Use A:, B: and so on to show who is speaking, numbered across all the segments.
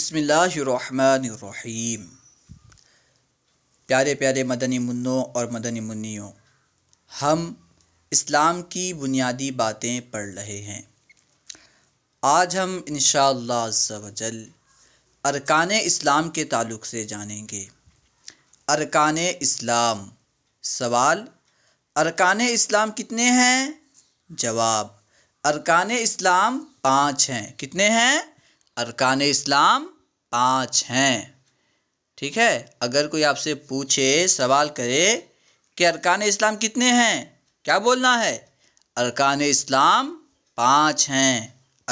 A: बसमीम प्यारे प्यारे मदनी मुन्नों और मदनी मुन्नियों हम इस्लाम की बुनियादी बातें पढ़ रहे हैं आज हम इन अरकान इस्लाम के ताल्लुक से जानेंगे अरकान इस्लाम सवाल अरकान इस्लाम कितने हैं जवाब अरकान इस्लाम पाँच हैं कितने हैं अरकान इस्लाम पाँच हैं ठीक है अगर कोई आपसे पूछे सवाल करे कि अरकान इस्लाम कितने हैं क्या बोलना है अरकान इस्लाम पाँच हैं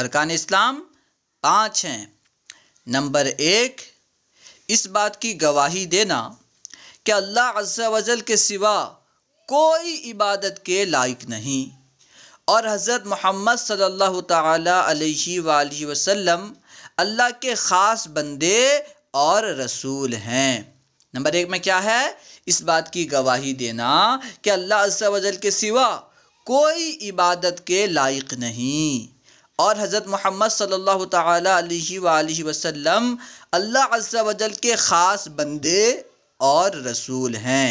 A: अरकान इस्लाम पाँच हैं नंबर एक इस बात की गवाही देना कि अल्लाह अज्जा वजल के सिवा कोई इबादत के लायक नहीं और हज़रत मोहम्मद सल्लल्लाहु अलैहि वसल्लम अल्लाह के ख़ास बंदे और रसूल हैं नंबर एक में क्या है इस बात की गवाही देना कि अल्लाह वजल के सिवा कोई इबादत के लायक नहीं और हज़रत मोहम्मद सल्लल्लाहु अलैहि वसल्लम अल्लाह वजल के ख़ास बंदे और रसूल हैं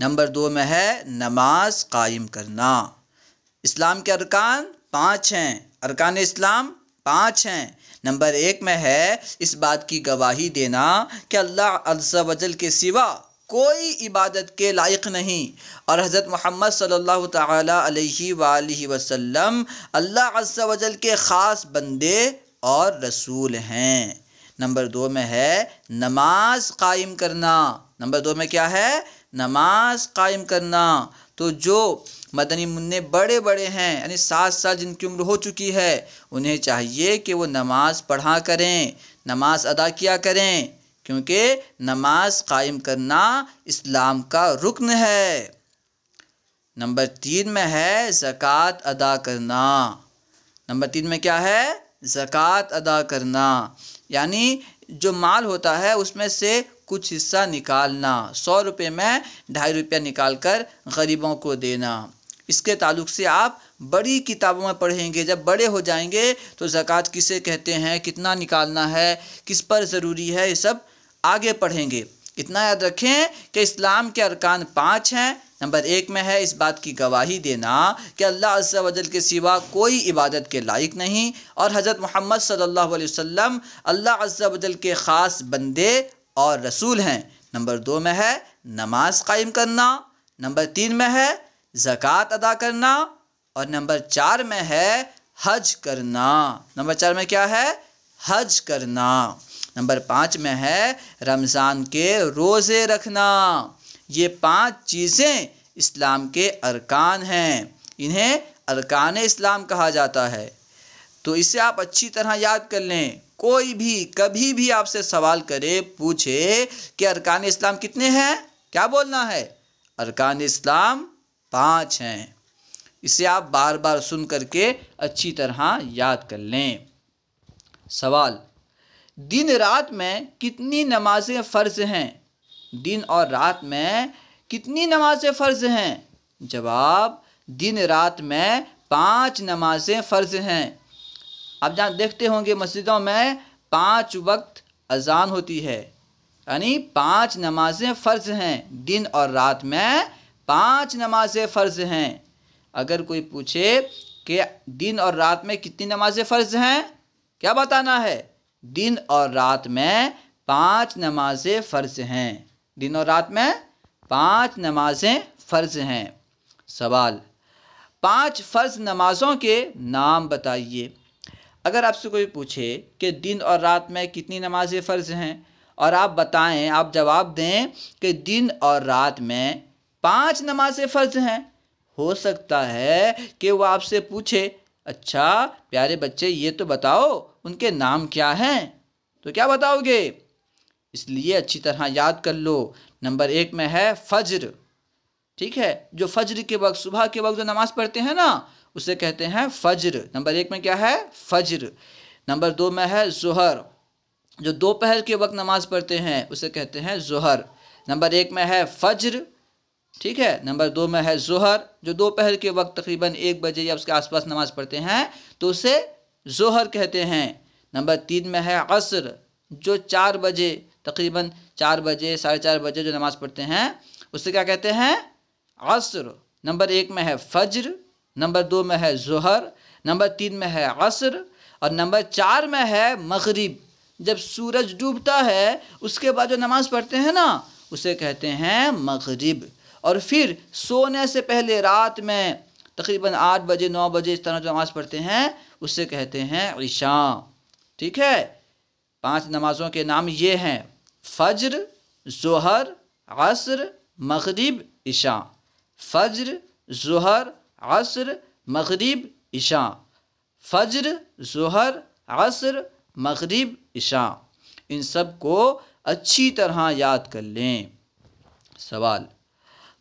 A: नंबर दो में है नमाज कायम करना इस्लाम के अरकान पाँच हैं अरकान इस्लाम पाँच हैं नंबर एक में है इस बात की गवाही देना कि अल्लाह वजल के सिवा कोई इबादत के लायक नहीं और हज़रत मोहम्मद सल्लल्लाहु अलैहि वसल्लम अल्लाह अज्जा के ख़ास बंदे और रसूल हैं नंबर दो में है नमाज कायम करना नंबर दो में क्या है नमाज कायम करना तो जो मदनी मुन्ने बड़े बड़े हैं यानी सात साल जिनकी उम्र हो चुकी है उन्हें चाहिए कि वो नमाज़ पढ़ा करें नमाज अदा किया करें क्योंकि नमाज कायम करना इस्लाम का रुकन है नंबर तीन में है ज़क़़त अदा करना नंबर तीन में क्या है ज़क़़त अदा करना यानी जो माल होता है उसमें से कुछ हिस्सा निकालना सौ रुपये में ढाई रुपया निकाल कर गरीबों को देना इसके ताल्लुक से आप बड़ी किताबों में पढ़ेंगे जब बड़े हो जाएंगे तो ज़क़़त किसे कहते हैं कितना निकालना है किस पर ज़रूरी है ये सब आगे पढ़ेंगे इतना याद रखें कि इस्लाम के अरकान पाँच हैं नंबर एक में है इस बात की गवाही देना कि अल्लाह वजल के सिवा कोई इबादत के लायक नहीं और हज़रत मोहम्मद सल्लल्लाहु अलैहि वसल्लम अल्लाह वजल के ख़ास बंदे और रसूल हैं नंबर दो में है नमाज कायम करना नंबर तीन में है ज़क़़त अदा करना और नंबर चार में है हज करना नंबर चार में क्या है हज करना नंबर पाँच में है रमज़ान के रोज़े रखना ये पांच चीज़ें इस्लाम के अरकान हैं इन्हें अरकान इस्लाम कहा जाता है तो इसे आप अच्छी तरह याद कर लें कोई भी कभी भी आपसे सवाल करे पूछे कि अरकान इस्लाम कितने हैं क्या बोलना है अरकान इस्लाम पाँच हैं इसे आप बार बार सुन करके अच्छी तरह याद कर लें सवाल दिन रात में कितनी नमाजें फ़र्ज हैं दिन और रात में कितनी नमाजें फ़र्ज हैं जवाब दिन रात में पांच नमाजें फ़र्ज हैं आप जहाँ देखते होंगे मस्जिदों में पांच वक्त अजान होती है यानी पांच नमाजें फ़र्ज हैं दिन और रात में पांच नमाजें फ़र्ज हैं अगर कोई पूछे कि दिन और रात में कितनी नमाजें फ़र्ज हैं क्या बताना है दिन और रात में पांच नमाजें फ़र्ज हैं दिन और रात में पांच नमाजें फ़र्ज हैं सवाल पांच फ़र्ज नमाज़ों के नाम बताइए अगर आपसे कोई पूछे कि दिन और रात में कितनी नमाजें फ़र्ज हैं और आप बताएं आप जवाब दें कि दिन और रात में पांच नमाजें फ़र्ज हैं हो सकता है कि वो आपसे पूछे अच्छा प्यारे बच्चे ये तो बताओ उनके नाम क्या हैं तो क्या बताओगे इसलिए अच्छी तरह याद कर लो नंबर एक में है फज्र ठीक है जो फज्र के वक्त सुबह के वक्त जो नमाज़ पढ़ते हैं ना उसे कहते हैं फज्र नंबर एक में क्या है फज्र नंबर दो में है जहर जो दोपहर के वक्त नमाज़ पढ़ते हैं उसे कहते हैं जहर नंबर एक में है फज्र ठीक है नंबर दो में है जोहर जो दोपहर के वक्त तकरीबन एक बजे या उसके आसपास नमाज़ पढ़ते हैं तो उसे जोहर कहते हैं नंबर तीन में है असर जो चार बजे तकरीबन चार बजे साढ़े चार बजे जो नमाज़ पढ़ते हैं उसे क्या कहते हैं असर नंबर एक में है फज्र नंबर दो में है जोहर नंबर तीन में है असर और नंबर चार में है मगरिब जब सूरज डूबता है उसके बाद जो नमाज़ पढ़ते हैं ना उसे कहते हैं मगरिब और फिर सोने से पहले रात में तकरीबन आठ बजे नौ बजे इस तरह जो नमाज़ पढ़ते हैं उससे कहते हैं ईशा ठीक है पांच नमाज़ों के नाम ये हैं फज्र जहर असर मगरिब ईशा फज्र जहर असर मगरिब ईशा फज्र जहर असर मगरिब ईशा इन सब को अच्छी तरह याद कर लें सवाल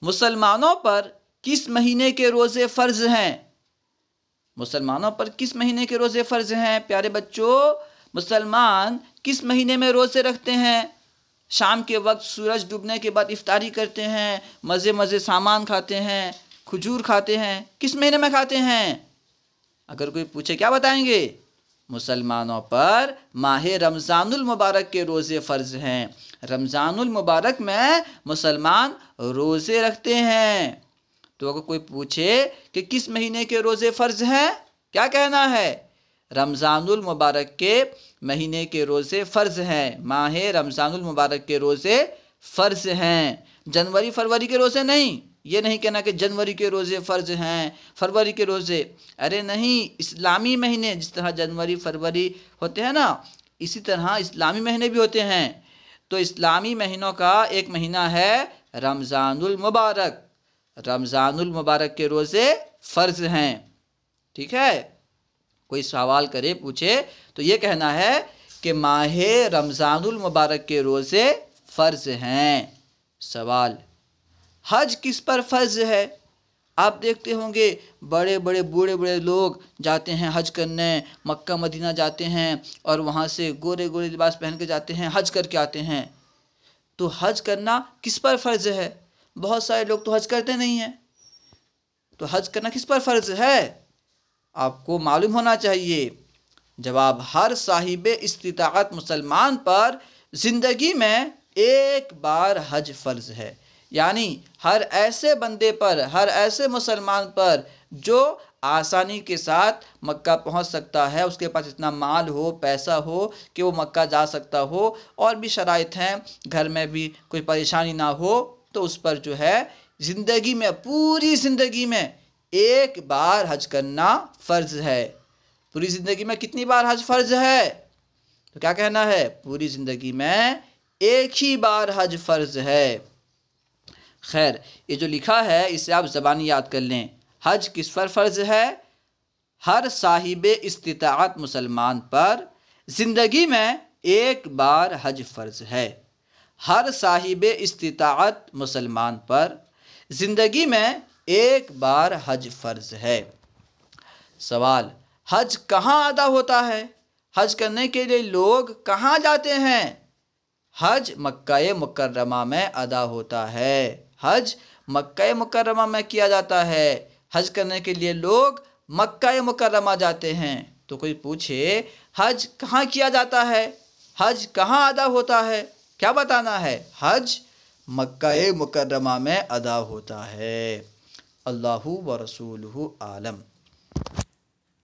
A: मुसलमानों पर किस महीने के रोज़े फ़र्ज हैं मुसलमानों पर किस महीने के रोज़े फ़र्ज हैं प्यारे बच्चों मुसलमान किस महीने में रोज़े रखते हैं शाम के वक्त सूरज डूबने के बाद इफ्तारी करते हैं मज़े मज़े सामान खाते हैं खजूर खाते हैं किस महीने में खाते हैं अगर कोई पूछे क्या बताएंगे मुसलमानों पर माह रमज़ानुल मुबारक के रोज़े फ़र्ज़ हैं रमज़ानमबारक में मुसलमान रोज़े रखते हैं तो अगर कोई पूछे कि किस महीने के रोज़े फ़र्ज़ हैं क्या कहना है रमज़ानमबारक के महीने के रोज़े फ़र्ज़ हैं माह रमज़ानमबारक के रोज़े फ़र्ज़ हैं जनवरी फरवरी के रोज़े नहीं ये नहीं कहना कि जनवरी के रोज़े फ़र्ज हैं फरवरी के रोज़े अरे नहीं इस्लामी महीने जिस तरह जनवरी फरवरी होते हैं ना इसी तरह इस्लामी महीने भी होते हैं तो इस्लामी महीनों का एक महीना है रमज़ानमबारक रमज़ानमबारक के रोज़े फ़र्ज हैं ठीक है कोई सवाल करे पूछे तो ये कहना है कि माह रमज़ानमबारक के रोज़े फ़र्ज हैं सवाल हज किस पर फ़र्ज है आप देखते होंगे बड़े बड़े बूढ़े बूढ़े लोग जाते हैं हज करने मक्का मदीना जाते हैं और वहाँ से गोरे गोरे लिबास पहन के जाते हैं हज करके आते हैं तो हज करना किस पर फ़र्ज़ है बहुत सारे लोग तो हज करते नहीं हैं तो हज करना किस पर फ़र्ज़ है आपको मालूम होना चाहिए जवाब हर साहिब इस्तात मुसलमान पर ज़िंदगी में एक बार हज फ़र्ज़ है यानी हर ऐसे बंदे पर हर ऐसे मुसलमान पर जो आसानी के साथ मक्का पहुंच सकता है उसके पास इतना माल हो पैसा हो कि वो मक्का जा सकता हो और भी शराइत हैं घर में भी कोई परेशानी ना हो तो उस पर जो है ज़िंदगी में पूरी ज़िंदगी में एक बार हज करना फ़र्ज़ है पूरी ज़िंदगी में कितनी बार हज फ़र्ज़ है तो क्या कहना है पूरी ज़िंदगी में एक ही बार हज फ़र्ज़ है खैर ये जो लिखा है इसे आप ज़बानी याद कर लें हज किस पर फ़र्ज़ है हर साहिब इस्तात मुसलमान पर ज़िंदगी में एक बार हज फ़र्ज़ है हर साहिब इस्तात मुसलमान पर ज़िंदगी में एक बार हज फ़र्ज़ है सवाल हज कहाँ अदा होता है हज करने के लिए लोग कहाँ जाते हैं हज मक्का मुकर्रमा में अदा होता है हज मक्का मुकरमा में किया जाता है हज करने के लिए लोग मक्का मुकरमा जाते हैं तो कोई पूछे हज कहाँ किया जाता है हज कहाँ अदा होता है क्या बताना है हज मक्का मुकरमा में अदा होता है अल्लाह व रसूल आलम